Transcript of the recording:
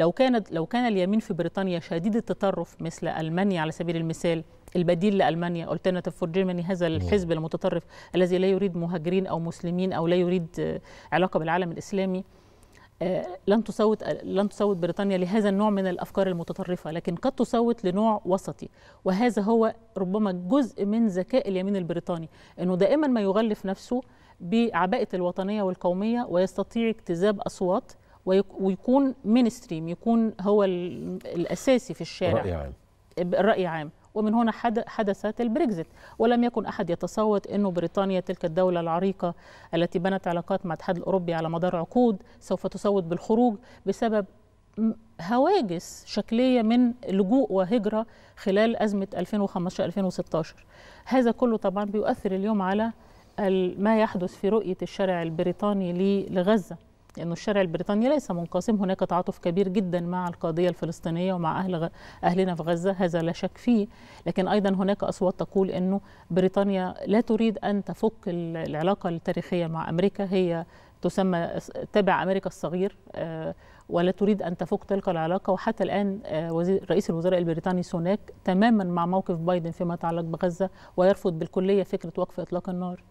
لو كانت لو كان اليمين في بريطانيا شديد التطرف مثل المانيا على سبيل المثال البديل لالمانيا الترناتيف فور جيرماني هذا الحزب المتطرف الذي لا يريد مهاجرين او مسلمين او لا يريد آه، علاقه بالعالم الاسلامي آه، لن تصوت آه، لن تصوت بريطانيا لهذا النوع من الافكار المتطرفه لكن قد تصوت لنوع وسطي وهذا هو ربما جزء من ذكاء اليمين البريطاني انه دائما ما يغلف نفسه بعباءه الوطنيه والقوميه ويستطيع اكتذاب اصوات ويكون مينستريم يكون هو الاساسي في الشارع راي عام الراي عام ومن هنا حدثت البريكزت ولم يكن احد يتصوت انه بريطانيا تلك الدوله العريقه التي بنت علاقات مع الاتحاد الاوروبي على مدار عقود سوف تصوت بالخروج بسبب هواجس شكليه من لجوء وهجره خلال ازمه 2015 2016 هذا كله طبعا بيؤثر اليوم على ما يحدث في رؤيه الشارع البريطاني لغزه لأن الشارع البريطاني ليس منقسم هناك تعاطف كبير جدا مع القضية الفلسطينية ومع أهل غ... أهلنا في غزة هذا لا شك فيه لكن أيضا هناك أصوات تقول أنه بريطانيا لا تريد أن تفك العلاقة التاريخية مع أمريكا هي تسمى تبع أمريكا الصغير آه، ولا تريد أن تفك تلك العلاقة وحتى الآن آه، وزير رئيس الوزراء البريطاني سوناك تماما مع موقف بايدن فيما يتعلق بغزة ويرفض بالكلية فكرة وقف إطلاق النار